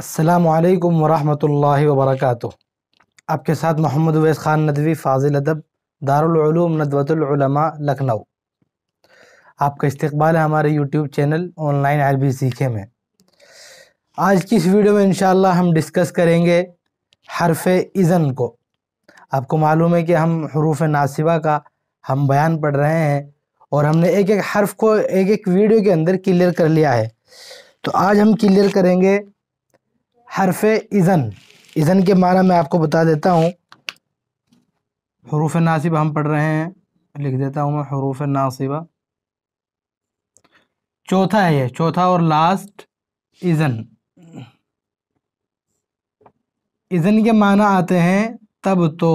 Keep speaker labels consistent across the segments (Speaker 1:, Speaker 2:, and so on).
Speaker 1: असलकम वरहमल वबरक आपके साथ मोहम्मद उवैस ख़ान नदवी फ़ाजिल अदब दारूम नदवतलमा लखनऊ आपका इस्तबाल है हमारे यूट्यूब चैनल ऑनलाइन अरबी सीखे में आज की इस वीडियो में इन हम डिस्कस करेंगे हरफ इज़न को आपको मालूम है कि हम हरूफ नासिबा का हम बयान पढ़ रहे हैं और हमने एक एक हर्फ को एक एक वीडियो के अंदर क्लियर कर लिया है तो आज हम क्लियर करेंगे हरफ इज़न इज़न के माना मैं आपको बता देता हूँ हरूफ नासिब हम पढ़ रहे हैं लिख देता हूँ मैं हरूफ नासिबा चौथा है ये चौथा और लास्ट इज़न इज़न के माना आते हैं तब तो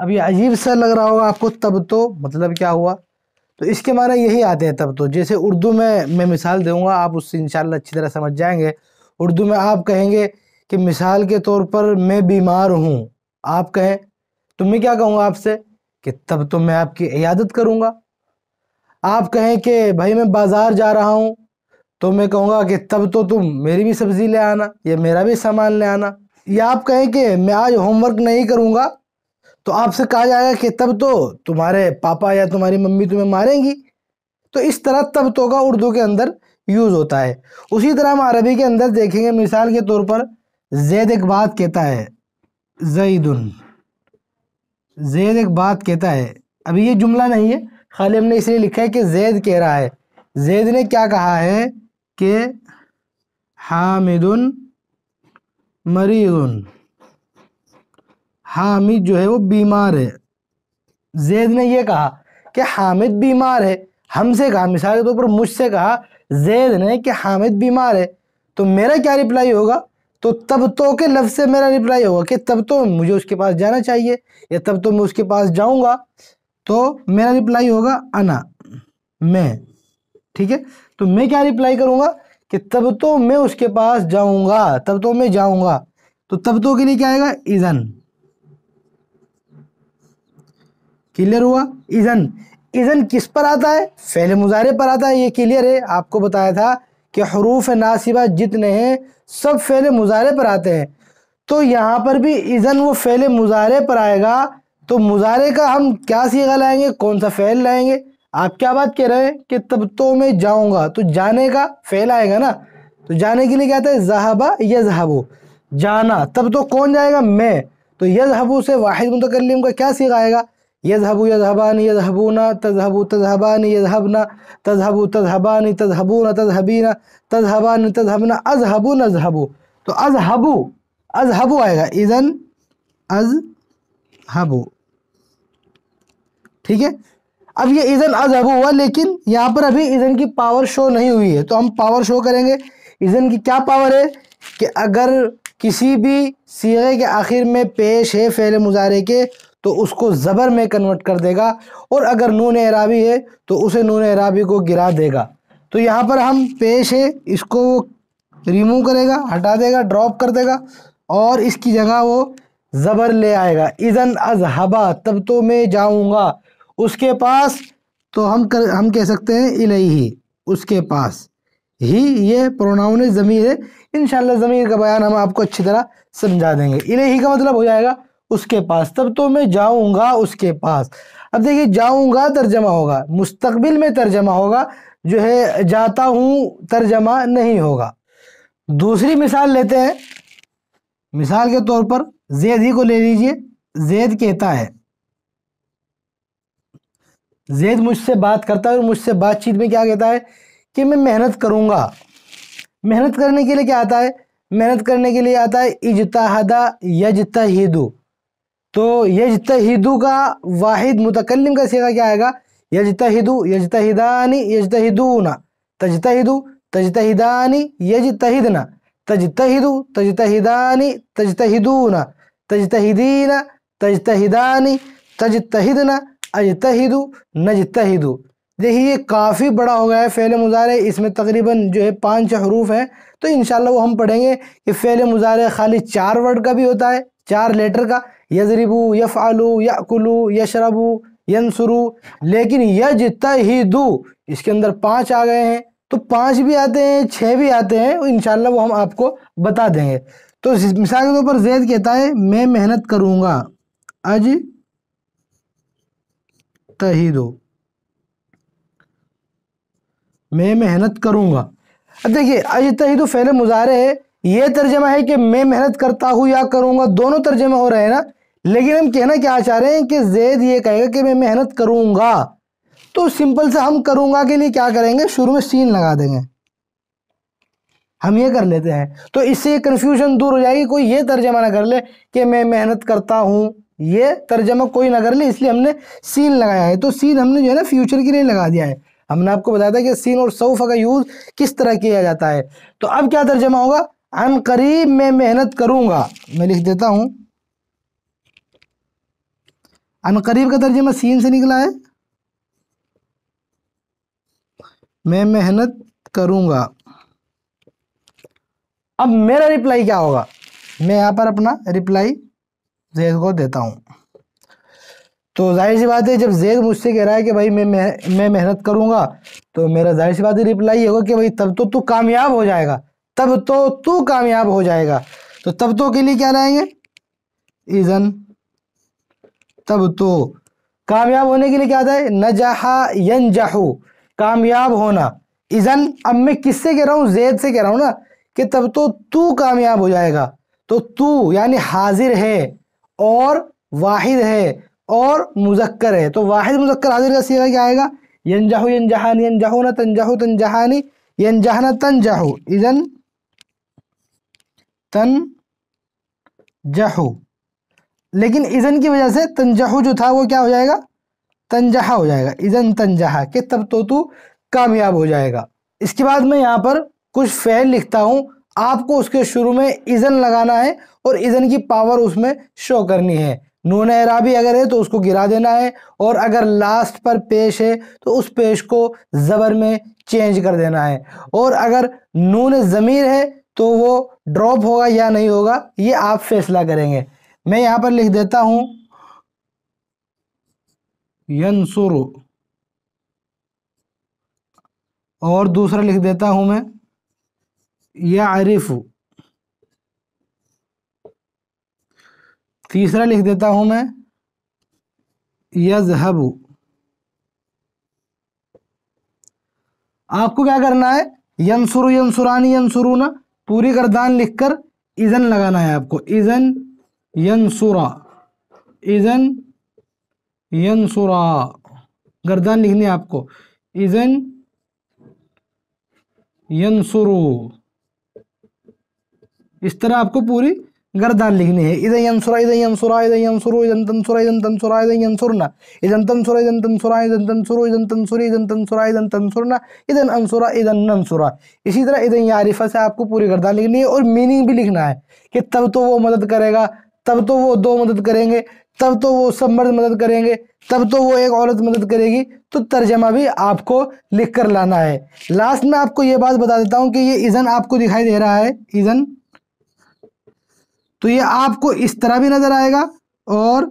Speaker 1: अब ये अजीब सा लग रहा होगा आपको तब तो मतलब क्या हुआ तो इसके माना यही आते हैं तब तो जैसे उर्दू में मैं मिसाल दूंगा आप उससे इन अच्छी तरह समझ जाएंगे उर्दू में आप कहेंगे कि मिसाल के तौर पर मैं बीमार हूँ आप कहें तो मैं क्या कहूँगा आपसे कि तब तो मैं आपकी इयादत करूँगा आप कहें कि भाई मैं बाज़ार जा रहा हूँ तो मैं कहूँगा कि तब तो तुम मेरी भी सब्ज़ी ले आना या मेरा भी सामान ले आना या आप कहें कि मैं आज होमवर्क नहीं करूँगा तो आपसे कहा जाएगा कि तब तो तुम्हारे पापा या तुम्हारी मम्मी तुम्हें मारेंगी तो इस तरह तब तो का उर्दू के अंदर यूज़ होता है उसी तरह हम अरबी के अंदर देखेंगे मिसाल के तौर पर जैद एक बात कहता है जईदन जैद एक बात कहता है अभी ये जुमला नहीं है खाली हमने इसलिए लिखा है कि जैद कह रहा है जैद ने क्या कहा है कि हामिदन मरीज़ हामिद जो है वो बीमार है जैद ने यह कहा कि हामिद बीमार है हमसे कहा मिसाल के तौर पर मुझसे कहा जैद ने कि हामिद बीमार है तो मेरा क्या रिप्लाई होगा तो तब तो के लफ्ज़ से मेरा रिप्लाई होगा कि तब तो मुझे उसके पास जाना चाहिए या तब तो मैं उसके पास जाऊंगा तो मेरा रिप्लाई होगा अना मैं ठीक है तो मैं क्या रिप्लाई करूँगा कि तब तो मैं उसके पास जाऊँगा तब तो मैं जाऊँगा तो तब तो के लिए क्या आएगा इज़न क्लियर हुआ इजन इजन किस पर आता है फैल मुजारे पर आता है ये क्लियर है आपको बताया था कि हरूफ नासिबा जितने हैं सब फैल मुजारे पर आते हैं तो यहाँ पर भी इजन वो फैल मुजारे पर आएगा तो मुजारे का हम क्या सीगा लाएंगे कौन सा फैल लाएंगे आप क्या बात कह रहे हैं कि तब तो मैं जाऊँगा तो जाने का फैल आएगा ना तो जाने के लिए क्या आता है जहाबा जहाबो जाना तब तो कौन जाएगा मैं तो जहाबू से वाहिद मुतकलम का क्या सीखा आएगा यजहबू यजहबान यजहबूना तजहबू तजहबान यजहबना तजहबू तजहबान तजहबून तजहबीना तजहबान तजहबना अजहबू नजहबू तो अजहबू अजहबू आएगा इजन हबू ठीक है अब ये इजन अजहबू हुआ लेकिन यहाँ पर अभी इजन की पावर शो नहीं हुई है तो हम पावर शो करेंगे इजन की क्या पावर है कि अगर किसी भी सीगे के आखिर में पेश है फेल मुजारे के तो उसको ज़बर में कन्वर्ट कर देगा और अगर नून एराबी है तो उसे नून एराबी को गिरा देगा तो यहाँ पर हम पेश है इसको वो रिमूव करेगा हटा देगा ड्रॉप कर देगा और इसकी जगह वो ज़बर ले आएगा इज़न अजहबा तब तो मैं जाऊँगा उसके पास तो हम कर हम कह सकते हैं इलेही ही उसके पास ही ये प्रोनाउन ज़मीर है इन ज़मीर का बयान हम आपको अच्छी तरह समझा देंगे इलेही का मतलब हो जाएगा उसके पास तब तो मैं जाऊंगा उसके पास अब देखिए जाऊंगा तर्जमा होगा मुस्तकबिल में तर्जमा होगा जो है जाता हूँ तर्जमा नहीं होगा दूसरी मिसाल लेते हैं मिसाल के तौर पर जैद ही को ले लीजिए जैद कहता है जैद मुझसे बात करता है और मुझसे बातचीत में क्या कहता है कि मैं मेहनत करूँगा मेहनत करने के लिए क्या आता है मेहनत करने के लिए आता है इजतहदा यजतहिदू तो यजत हिदू का वाहिद मुतकलम का सीखा क्या आएगा यजत हिदू यज तहिदानी यजत तहिदूना तजत हिदू तज तहिदानी यज तहिदना तज हिदू तज तहिदानी तज तहिदूना तज तहिदीना तज तहिदानी तज तहिदना अजत हिदू नज हिदू देखिए ये काफ़ी बड़ा हो गया है फ़ैल मुजारे इसमें तकरीबन जो है पाँच हरूफ हैं तो इन वो हम पढ़ेंगे कि फ़ैल मुजारे खाली चार वर्ड का भी होता है चार लेटर का यजरिबू यफ़ालू याकुलू यशरबू यंसुरु लेकिन यज यजतहिदु इसके अंदर पांच आ गए हैं तो पांच भी आते हैं छः भी आते हैं तो इन वो हम आपको बता देंगे तो मिसाल के तौर पर जैद कहता है मैं मेहनत करूँगा अज तहिदो मैं मेहनत करूँगा अब देखिए अज तहिदो पहले मुजाहरे है ये तर्जमा है कि मैं मेहनत करता हूँ या करूँगा दोनों तर्जमा हो रहे हैं ना लेकिन हम कहना क्या चाह रहे हैं कि जैद ये कहेगा कि मैं मेहनत करूंगा तो सिंपल से हम करूंगा के लिए क्या करेंगे शुरू में सीन लगा देंगे हम ये कर लेते हैं तो इससे कन्फ्यूजन दूर हो जाएगी कोई ये तर्जमा ना कर ले कि मैं मेहनत करता हूं ये तर्जमा कोई ना कर ले इसलिए हमने सीन लगाया है तो सीन हमने जो है ना फ्यूचर के लिए लगा दिया है हमने आपको बताया था कि सीन और सऊफ़ का यूज़ किस तरह किया जाता है तो अब क्या तर्जमा होगा अन करीब मैं मेहनत करूंगा मैं लिख देता हूं अन करीब का में सीन से निकला है मैं मेहनत करूंगा अब मेरा रिप्लाई क्या होगा मैं यहां पर अपना रिप्लाई जेद को देता हूं तो जाहिर सी बात है जब जेद मुझसे कह रहा है कि भाई मैं मैं मेहनत करूंगा तो मेरा जाहिर सी बात है रिप्लाई होगा कि भाई तब तो तू कामयाब हो जाएगा तब तो तू कामयाब हो जाएगा तो तब तो के लिए क्या लाएंगे इज़न तब तो कामयाब होने के लिए क्या आता है नजहा यनजहू कामयाब होना इजन अब मैं किससे कह रहा हूँ जैद से कह रहा हूँ ना कि तब तो तू कामयाब हो जाएगा तो तू यानी हाजिर है और वाहिद है और मुजक्कर है तो वाहिद मुजक्कर हाजिर का सीधा क्या आएगा यनजहू यनजहानी यनजहू न तनजहू तनजहानी यनजहना तनजहू इजन तन जहू लेकिन इज़न की वजह से तंजहू जो था वो क्या हो जाएगा तंजहा हो जाएगा इज़न तंजहा के तब तो तू कामयाब हो जाएगा इसके बाद मैं यहाँ पर कुछ फ़ैल लिखता हूँ आपको उसके शुरू में इज़न लगाना है और इज़न की पावर उसमें शो करनी है नून एराबी अगर है तो उसको गिरा देना है और अगर लास्ट पर पेश है तो उस पेश को ज़बर में चेंज कर देना है और अगर नून ज़मीर है तो वो ड्रॉप होगा या नहीं होगा ये आप फैसला करेंगे मैं यहां पर लिख देता हूं यंसुरु और दूसरा लिख देता हूं मैं या आरिफ तीसरा लिख देता हूं मैं यजहबू आपको क्या करना है यंसुरु यंसुरानी यंसुरु ना पूरी गर्दान लिखकर इज़न लगाना है आपको इज़न यंसुरा इज़न यंसुरा गर्दन लिखनी है आपको इज़न यंसुरु इस तरह आपको पूरी गर्दान लिखनी है इधर यंसुरा इधर यंसुरा इधर यंसुरु इधन तंसुरा इधन तंसुरा इधन यंसुरना इधन तंसुरा इधन तंसुरा इधन तंसुरु इधन तंसुरी इधन तंसुरा इधन तंसुरना इधन अंसुरा इधन नंसुरा इसी तरह इधन यारिफा से आपको पूरी गर्दान लिखनी है और मीनिंग भी लिखना है कि तब तो वो मदद करेगा तब तो वो दो मदद करेंगे तब तो वो सब मर्द मदद करेंगे तब तो वो एक औरत मदद करेगी तो तर्जमा भी आपको लिख कर लाना है लास्ट में आपको ये बात बता देता हूँ कि ये इज़न आपको दिखाई दे रहा है इज़न तो ये आपको इस तरह भी नज़र आएगा और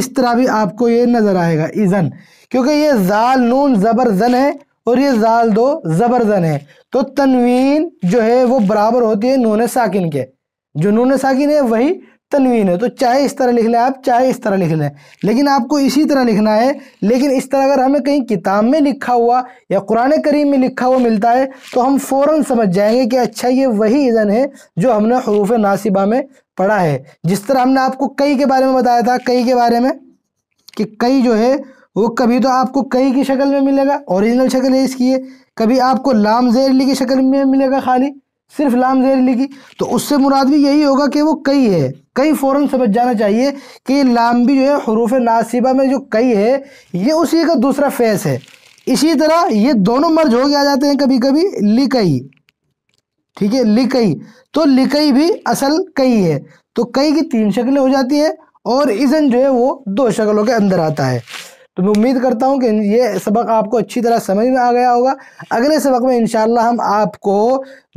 Speaker 1: इस तरह भी आपको ये नज़र आएगा इज़न क्योंकि ये जाल नून ज़बर जन है और ये जाल दो ज़बर जन है तो तनवीन जो है वो बराबर होती है नून साकिन के जो नून साकिन है वही तनवीन है तो चाहे इस तरह लिख लें आप चाहे इस तरह लिख लें लेकिन आपको इसी तरह लिखना है लेकिन इस तरह अगर हमें कहीं किताब में लिखा हुआ या कुरान करीम में लिखा हुआ मिलता है तो हम फ़ौर समझ जाएंगे कि अच्छा ये वही इज़न है जो हमने हरूफ नासिबा में पढ़ा है जिस तरह हमने आपको कई के बारे में बताया था कई के बारे में कि कई जो है वो कभी तो आपको कई की शक्ल में मिलेगा ओरिजिनल शक्ल है इसकी है कभी आपको लाम जेरली की शक्ल में मिलेगा खाली सिर्फ लाम जेर लिखी तो उससे मुराद भी यही होगा कि वो कई है कई फ़ौरन समझ जाना चाहिए कि लाम भी जो है हरूफ नासिबा में जो कई है ये उसी का दूसरा फेस है इसी तरह ये दोनों मर्ज हो गया जाते हैं कभी कभी लिकई ठीक है लिकई तो लिकई भी असल कई है तो कई की तीन शक्लें हो जाती है और इज़न जो है वो दो शक्लों के अंदर आता है तो मैं उम्मीद करता हूँ कि ये सबक आपको अच्छी तरह समझ में आ गया होगा अगले सबक में इन हम आपको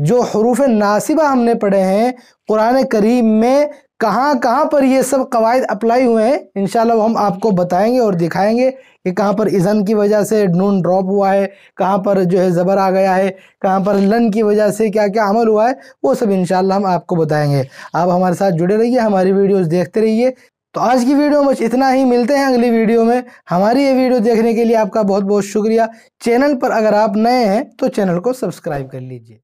Speaker 1: जो हरूफ नासिबा हमने पढ़े हैं कुरान करीम में कहाँ कहाँ पर ये सब कवायद अप्लाई हुए हैं इन वो हम आपको बताएंगे और दिखाएंगे कि कहाँ पर इज़न की वजह से नून ड्रॉप हुआ है कहाँ पर जो है ज़बर आ गया है कहाँ पर लन की वजह से क्या क्या अमल हुआ है वो सब इन हम आपको बताएंगे आप हमारे साथ जुड़े रहिए हमारी वीडियोज़ देखते रहिए तो आज की वीडियो में इतना ही मिलते हैं अगली वीडियो में हमारी ये वीडियो देखने के लिए आपका बहुत बहुत शुक्रिया चैनल पर अगर आप नए हैं तो चैनल को सब्सक्राइब कर लीजिए